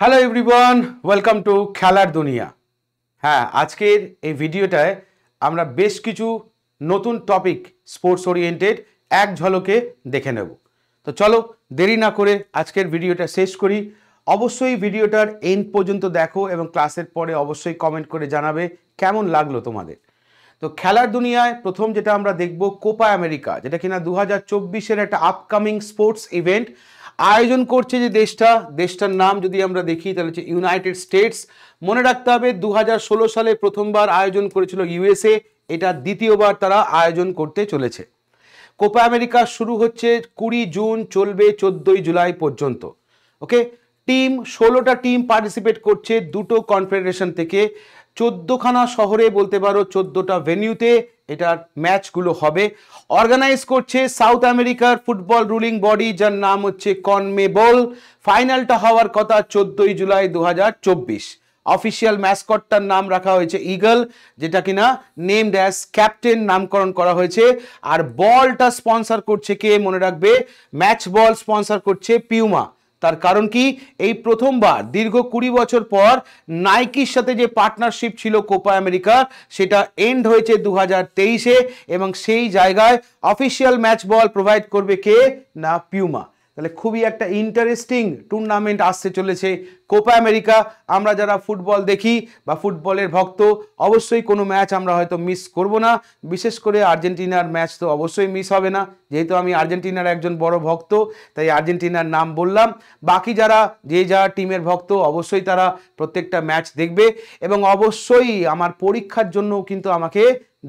hello everyone welcome to খেলার দুনিয়া হ্যাঁ আজকের এই ভিডিওটায় আমরা বেশ কিছু নতুন টপিক স্পোর্টস ওরিয়েন্টেড এক ঝলকে দেখে নেব তো চলো দেরি না করে আজকের ভিডিওটা শেষ করি অবশ্যই ভিডিওটার এন্ড পর্যন্ত দেখো এবং ক্লাসের পরে অবশ্যই কমেন্ট করে জানাবে কেমন লাগলো তোমাদের তো খেলার দুনিয়ায় প্রথম যেটা আমরা দেখব কোপা আমেরিকা যেটা কিনা দু হাজার একটা আপকামিং স্পোর্টস ইভেন্ট আয়োজন করছে যে দেশটা দেশটার নাম যদি আমরা দেখি তাহলে হচ্ছে ইউনাইটেড স্টেটস মনে রাখতে হবে দু সালে প্রথমবার আয়োজন করেছিল ইউএসএ এটা দ্বিতীয়বার তারা আয়োজন করতে চলেছে কোপা আমেরিকা শুরু হচ্ছে কুড়ি জুন চলবে চোদ্দই জুলাই পর্যন্ত ওকে টিম ষোলোটা টিম পার্টিসিপেট করছে দুটো কনফেডারেশন থেকে চোদ্দোখানা শহরে বলতে পারো চোদ্দোটা ভেনিউতে এটার ম্যাচগুলো হবে অর্গানাইজ করছে সাউথ আমেরিকার ফুটবল রুলিং বডি যার নাম হচ্ছে কনমেবল ফাইনালটা হওয়ার কথা চোদ্দই জুলাই দু অফিসিয়াল ম্যাসকটটার নাম রাখা হয়েছে ইগল যেটা কিনা নেম ড্যাস ক্যাপ্টেন নামকরণ করা হয়েছে আর বলটা স্পন্সর করছে কে মনে রাখবে ম্যাচ বল স্পন্সর করছে পিউমা তার কারণ কি এই প্রথমবার দীর্ঘ কুড়ি বছর পর নাইকির সাথে যে পার্টনারশিপ ছিল কোপা আমেরিকার সেটা এন্ড হয়েছে দু হাজার এবং সেই জায়গায় অফিসিয়াল ম্যাচ বল প্রোভাইড করবে কে না পিউমা তাহলে খুবই একটা ইন্টারেস্টিং টুর্নামেন্ট আসতে চলেছে কোপা আমেরিকা আমরা যারা ফুটবল দেখি বা ফুটবলের ভক্ত অবশ্যই কোনো ম্যাচ আমরা হয়তো মিস করব না বিশেষ করে আর্জেন্টিনার ম্যাচ তো অবশ্যই মিস হবে না যেহেতু আমি আর্জেন্টিনার একজন বড় ভক্ত তাই আর্জেন্টিনার নাম বললাম বাকি যারা যে যা টিমের ভক্ত অবশ্যই তারা প্রত্যেকটা ম্যাচ দেখবে এবং অবশ্যই আমার পরীক্ষার জন্য কিন্তু আমাকে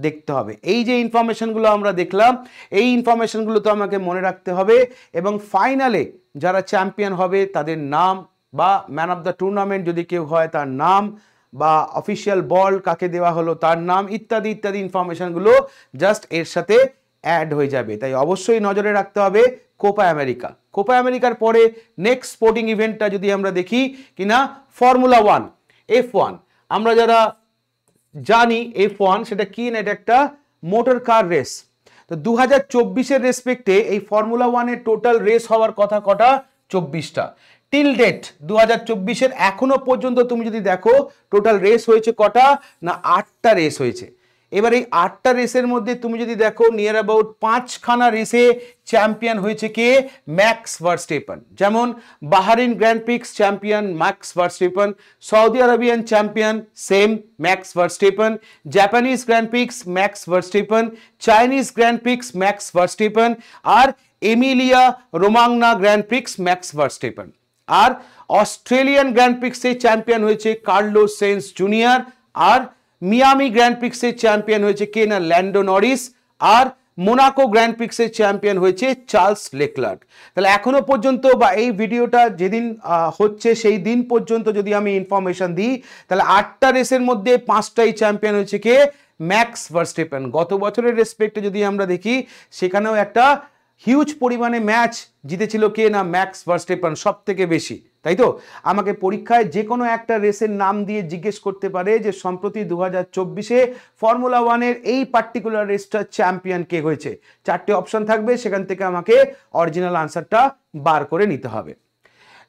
দেখতে হবে এই যে ইনফরমেশনগুলো আমরা দেখলাম এই ইনফরমেশনগুলো তো আমাকে মনে রাখতে হবে এবং ফাইনালে যারা চ্যাম্পিয়ন হবে তাদের নাম বা ম্যান অফ দ্য টুর্নামেন্ট যদি কেউ হয় তার নাম বা অফিসিয়াল বল কাকে দেওয়া হলো তার নাম ইত্যাদি ইত্যাদি ইনফরমেশানগুলো জাস্ট এর সাথে অ্যাড হয়ে যাবে তাই অবশ্যই নজরে রাখতে হবে কোপা আমেরিকা কোপা আমেরিকার পরে নেক্সট স্পোর্টিং ইভেন্টটা যদি আমরা দেখি কিনা ফর্মুলা ওয়ান এফ ওয়ান আমরা যারা জানি এফ ওয়ান সেটা কি না এটা একটা মোটর কার রেস তো দু হাজার চব্বিশের রেসপেক্টে এই ফর্মুলা ওয়ানের টোটাল রেস হওয়ার কথা কটা চব্বিশটা টিল ডেট দু হাজার চব্বিশের এখনো পর্যন্ত তুমি যদি দেখো টোটাল রেস হয়েছে কটা না আটটা রেস হয়েছে এবার এই আটটা রেসের মধ্যে তুমি যদি দেখো নিয়ার অ্যাবাউট পাঁচখানা রেসে চ্যাম্পিয়ন হয়েছে কে ম্যাক্স ভার্স্টেপন যেমন Bahrain grand prix champion Max Verstappen Saudi Arabian champion same Max Verstappen Japanese grand prix Max Verstappen Chinese grand prix Max Verstappen আর Emilia Romagna grand prix Max Verstappen আর Australian grand প্রিক্সে champion হয়েছে Carlo Sainz junior আর Miami grand পিক্সের champion হয়েছে কে না Lando Norris আর মোনাকো গ্র্যান্ড পিক্সের চ্যাম্পিয়ন হয়েছে চার্লস লেকলার্ক তাহলে এখনো পর্যন্ত বা এই ভিডিওটা যেদিন হচ্ছে সেই দিন পর্যন্ত যদি আমি ইনফরমেশন দিই তাহলে আটটা রেসের মধ্যে পাঁচটাই চ্যাম্পিয়ন হয়েছে কে ম্যাক্স ভার্স্টেপেন গত বছরের রেসপেক্টে যদি আমরা দেখি সেখানেও একটা হিউজ পরিমাণে ম্যাচ জিতেছিল কে না ম্যাক্স ভার্স্টেপেন সব থেকে বেশি তাই তো আমাকে পরীক্ষায় যে কোনো একটা রেসের নাম দিয়ে জিজ্ঞেস করতে পারে যে সম্প্রতি দু হাজার চব্বিশে ফর্মুলা ওয়ানের এই পার্টিকুলার রেসটার চ্যাম্পিয়ন কে হয়েছে চারটে অপশন থাকবে সেখান থেকে আমাকে অরিজিনাল আনসারটা বার করে নিতে হবে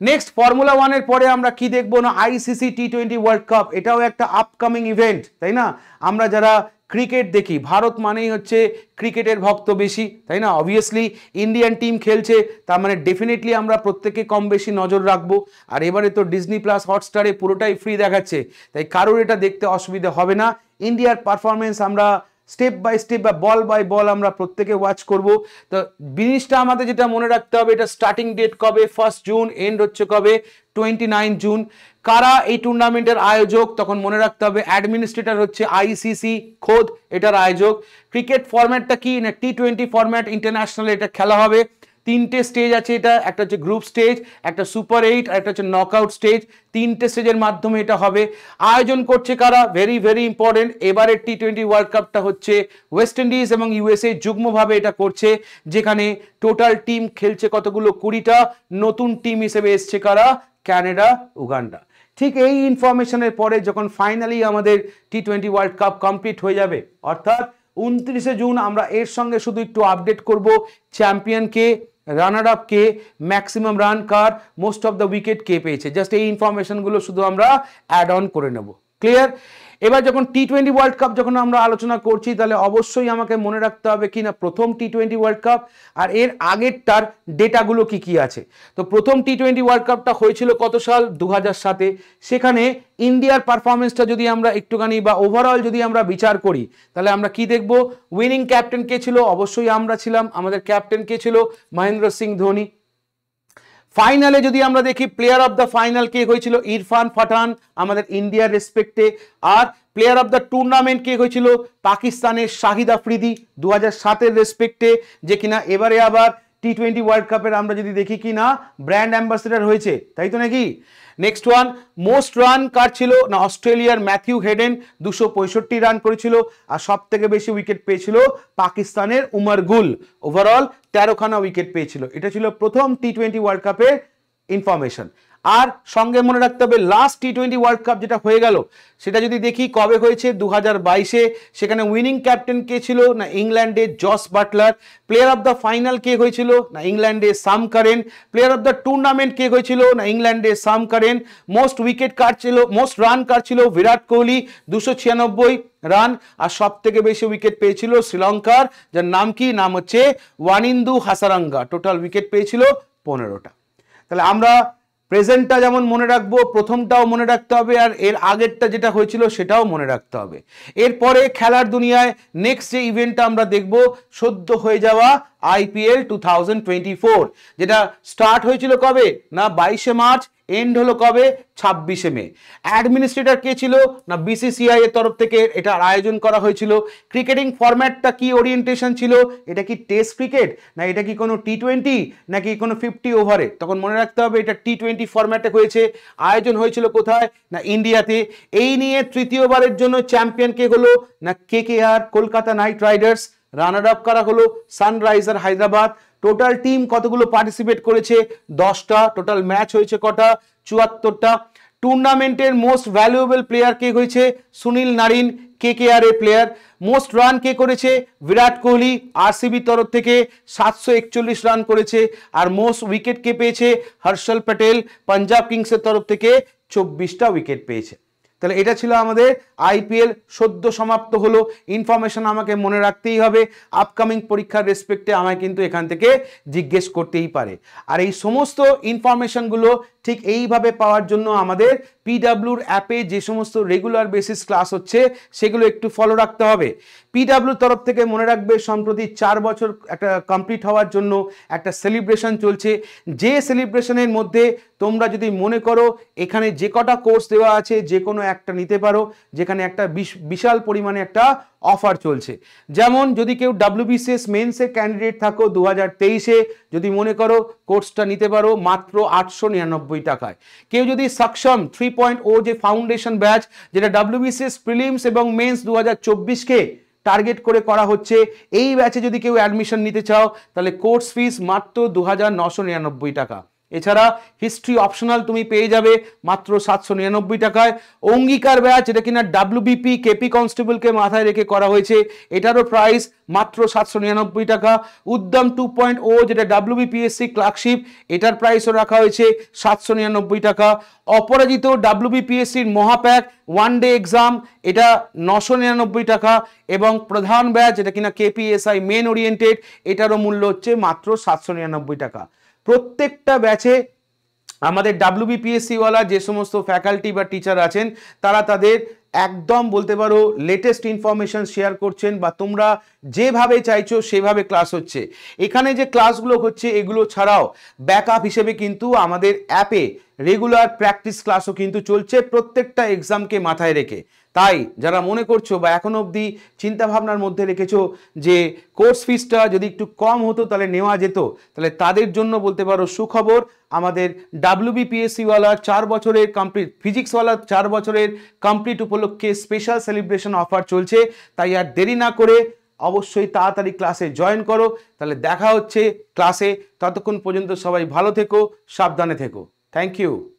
নেক্সট ফর্মুলা ওয়ানের পরে আমরা কি দেখবো না ICC T twenty world cup এটাও একটা আপকামিং ইভেন্ট তাই না আমরা যারা ক্রিকেট দেখি ভারত মানেই হচ্ছে ক্রিকেটের ভক্ত বেশি তাই না অবভিয়াসলি ইন্ডিয়ান টিম খেলছে তার মানে ডেফিনেটলি আমরা প্রত্যেকে কম বেশি নজর রাখবো আর এবারে তো ডিজনি প্লাস হটস্টারে পুরোটাই ফ্রি দেখাচ্ছে তাই কারোর এটা দেখতে অসুবিধে হবে না ইন্ডিয়ার পারফরমেন্স আমরা স্টেপ বাই স্টেপ বা বল বাই বল আমরা প্রত্যেকে ওয়াচ করব তো জিনিসটা আমাদের যেটা মনে রাখতে হবে এটা স্টার্টিং ডেট কবে ফার্স্ট জুন এন্ড হচ্ছে কবে টোয়েন্টি জুন কারা এই টুর্নামেন্টের আয়োজক তখন মনে রাখতে হবে অ্যাডমিনিস্ট্রেটর হচ্ছে আইসিসি খোদ এটার আয়োজক ক্রিকেট ফরম্যাটটা কি না টি টোয়েন্টি ফরম্যাট ইন্টারন্যাশনাল এটা খেলা হবে তিনটে স্টেজ আছে এটা একটা হচ্ছে গ্রুপ স্টেজ একটা সুপার এইট আর একটা হচ্ছে নকআউট স্টেজ তিনটে স্টেজের মাধ্যমে এটা হবে আয়োজন করছে কারা ভেরি ভেরি ইম্পর্টেন্ট এবারের টি টোয়েন্টি ওয়ার্ল্ড কাপটা হচ্ছে ওয়েস্ট ইন্ডিজ এবং ইউএসএ যুগ্মভাবে এটা করছে যেখানে টোটাল টিম খেলছে কতগুলো কুড়িটা নতুন টিম হিসেবে এসছে কারা ক্যানাডা উগান্ডা ঠিক এই ইনফরমেশনের পরে যখন ফাইনালি আমাদের T twenty world cup complete হয়ে যাবে অর্থাৎ উনত্রিশে জুন আমরা এর সঙ্গে শুধু একটু আপডেট করব চ্যাম্পিয়নকে রানার আপ কে ম্যাক্সিমাম রান কার মোস্ট অফ দ্য উইকেট কে পেয়েছে জাস্ট এই ইনফরমেশনগুলো শুধু আমরা অ্যাড অন করে নেব ক্লিয়ার এবার যখন টি টোয়েন্টি ওয়ার্ল্ড কাপ যখন আমরা আলোচনা করছি তাহলে অবশ্যই আমাকে মনে রাখতে হবে কি না প্রথম টি টোয়েন্টি ওয়ার্ল্ড কাপ আর এর আগেরটার ডেটাগুলো কি কি আছে তো প্রথম টি টোয়েন্টি ওয়ার্ল্ড কাপটা হয়েছিল কত সাল দু সাতে সেখানে ইন্ডিয়ার পারফরমেন্সটা যদি আমরা একটুখানি বা ওভারঅল যদি আমরা বিচার করি তাহলে আমরা কি দেখব উইনিং ক্যাপ্টেন কে ছিল অবশ্যই আমরা ছিলাম আমাদের ক্যাপ্টেন কে ছিল মহেন্দ্র সিং ধোনি ফাইনালে যদি আমরা দেখি প্লেয়ার অফ দ্য ফাইনাল কে হয়েছিল ইরফান ফাটান আমাদের ইন্ডিয়ার রেসপেক্টে আর প্লেয়ার অফ দ্য টুর্নামেন্ট কে হয়েছিল পাকিস্তানের শাহিদ আফ্রিদি দু হাজার সাতের রেসপেক্টে যে কিনা এবারে আবার টি টোয়েন্টি ওয়ার্ল্ড কাপের আমরা যদি দেখি কি না ব্র্যান্ড অ্যাম্বাসেডার হয়েছে তাই তো নাকি নেক্সট ওয়ান মোস্ট রান কার ছিল না অস্ট্রেলিয়ার ম্যাথিউ হেডেন দুশো পঁয়ষট্টি রান করেছিল আর সব থেকে বেশি উইকেট পেয়েছিল পাকিস্তানের উমর গুল ওভারঅল তেরোখানা উইকেট পেয়েছিল এটা ছিল প্রথম টি টোয়েন্টি ওয়ার্ল্ড কাপের ইনফরমেশন আর সঙ্গে মনে রাখতে হবে last T twenty world cup যেটা হয়ে গেল সেটা যদি দেখি কবে হয়েছে দু হাজার বাইশে সেখানে উইনিং ক্যাপ্টেন কে ছিল না ইংল্যান্ডের Jos Buttler player of the final কে হয়েছিল না ইংল্যান্ডের Sam Curran player of the tournament কে হয়েছিল না ইংল্যান্ডের সাম কারেন মোস্ট উইকেট কার ছিল মোস্ট রান কার ছিল বিরাট কোহলি দুশো ছিয়ানব্বই রান আর সব থেকে বেশি উইকেট পেয়েছিল শ্রীলঙ্কার যার নাম কি নাম হচ্ছে ওয়ানিন্দু হাসারাঙ্গা টোটাল উইকেট পেয়েছিল পনেরোটা তাহলে আমরা প্রেজেন্টটা যেমন মনে রাখবো প্রথমটাও মনে রাখতে হবে আর এর আগেরটা যেটা হয়েছিল সেটাও মনে রাখতে হবে এরপরে খেলার দুনিয়ায় নেক্সট যে ইভেন্টটা আমরা দেখব সদ্য হয়ে যাওয়া আইপিএল টু যেটা স্টার্ট হয়েছিল কবে না বাইশে মার্চ এন্ড হলো কবে ছাব্বিশে মে অ্যাডমিনিস্ট্রেটর কে ছিল না বিসিসিআই এর তরফ থেকে এটা আয়োজন করা হয়েছিল ক্রিকেটিং ফরম্যাটটা কি ওরিয়েন্টেশন ছিল এটা কি টেস্ট ক্রিকেট না এটা কি কোনো টি টোয়েন্টি নাকি কোনো ফিফটি ওভারে তখন মনে রাখতে হবে এটা টি টোয়েন্টি ফরম্যাটে হয়েছে আয়োজন হয়েছিল কোথায় না ইন্ডিয়াতে এই নিয়ে তৃতীয়বারের জন্য চ্যাম্পিয়ন কে হলো না K K R Kolkata knight riders runner up করা হলো সানরাইজার হায়দ্রাবাদ টোটাল টিম কতগুলো পার্টিসিপেট করেছে দশটা টোটাল ম্যাচ হয়েছে কটা চুয়াত্তরটা টুর্নামেন্টের মোস্ট ভ্যালুয়েবল প্লেয়ার কে হয়েছে Sunil Narine K K R এ প্লেয়ার মোস্ট রান কে করেছে বিরাট কোহলি আরসিবির তরফ থেকে সাতশো একচল্লিশ রান করেছে আর মোস্ট উইকেট কে পেয়েছে হর্ষল প্যাটেল পাঞ্জাব কিংসের তরফ থেকে চব্বিশটা উইকেট পেয়েছে তাহলে এটা ছিল আমাদের আইপিএল সদ্য সমাপ্ত হলো ইনফরমেশন আমাকে মনে রাখতেই হবে আপকামিং পরীক্ষার রেসপেক্টে আমায় কিন্তু এখান থেকে জিজ্ঞেস করতেই পারে আর এই সমস্ত ইনফরমেশনগুলো ঠিক এইভাবে পাওয়ার জন্য আমাদের পিডাব্লিউর অ্যাপে যে সমস্ত রেগুলার বেসিস ক্লাস হচ্ছে সেগুলো একটু ফলো রাখতে হবে পিডাব্লিউর তরফ থেকে মনে রাখবে সম্প্রতি চার বছর একটা কমপ্লিট হওয়ার জন্য একটা সেলিব্রেশন চলছে যে সেলিব্রেশনের মধ্যে তোমরা যদি মনে করো এখানে যে কটা কোর্স দেওয়া আছে যে কোনো একটা নিতে পারো যেখানে একটা বিশাল পরিমাণে একটা অফার চলছে যেমন যদি কেউ ডাব্লিউবিসিএস মেন্সের ক্যান্ডিডেট থাকো দু হাজার তেইশে যদি মনে করো কোর্সটা নিতে পারো মাত্র আটশো নিরানব্বই টাকায় কেউ যদি সক্ষম থ্রি পয়েন্ট ও যে ফাউন্ডেশন ব্যাচ যেটা ডাব্লিউবিসিএস প্রিলিমস এবং মেন্স দু হাজার চব্বিশকে টার্গেট করে করা হচ্ছে এই ব্যাচে যদি কেউ অ্যাডমিশন নিতে চাও তাহলে কোর্স ফিস মাত্র দু টাকা এছাড়া হিস্ট্রি অপশনাল তুমি পেয়ে যাবে মাত্র সাতশো নিরানব্বই টাকায় অঙ্গীকার ব্যাচ যেটা কিনা ডাব্লুবিপি কেপি কনস্টেবলকে মাথায় রেখে করা হয়েছে এটারও প্রাইস মাত্র সাতশো নিরানব্বই টাকা উদ্যম oh, টু পয়েন্ট ও যেটা ডাব্লুবিপিএসসি ক্লার্কশিপ এটার প্রাইসও রাখা হয়েছে সাতশো নিরানব্বই টাকা অপরাজিত ডাব্লুবিপিএসসির মহাপ্যাক ওয়ান ডে এক্সাম এটা নশো নিরানব্বই টাকা এবং প্রধান ব্যাচ যেটা কিনা কেপিএসআই মেন ওরিয়েন্টেড এটারও মূল্য হচ্ছে মাত্র সাতশো নিরানব্বই টাকা প্রত্যেকটা ব্যাচে আমাদের ডাব্লিউবিপিএসসিওয়ালা যে সমস্ত ফ্যাকাল্টি বা টিচার আছেন তারা তাদের একদম বলতে পারো লেটেস্ট ইনফরমেশান শেয়ার করছেন বা তোমরা যেভাবে চাইছো সেভাবে ক্লাস হচ্ছে এখানে যে ক্লাসগুলো হচ্ছে এগুলো ছাড়াও ব্যাক হিসেবে কিন্তু আমাদের অ্যাপে রেগুলার প্র্যাকটিস ক্লাসও কিন্তু চলছে প্রত্যেকটা এক্সামকে মাথায় রেখে তাই যারা মনে করছো বা এখনও অবধি চিন্তাভাবনার মধ্যে রেখেছো যে কোর্স ফিসটা যদি একটু কম হতো তাহলে নেওয়া যেত তাহলে তাদের জন্য বলতে পারো সুখবর আমাদের ডাব্লিউবিপিএসসিওয়ালা চার বছরের কমপ্লিট ফিজিক্সওয়ালা চার বছরের কমপ্লিট উপলক্ষ উপলক্ষে স্পেশাল সেলিব্রেশন অফার চলছে তাই আর দেরি না করে অবশ্যই তাড়াতাড়ি ক্লাসে জয়েন করো তাহলে দেখা হচ্ছে ক্লাসে ততক্ষণ পর্যন্ত সবাই ভালো থেকো সাবধানে থেকো থ্যাংক ইউ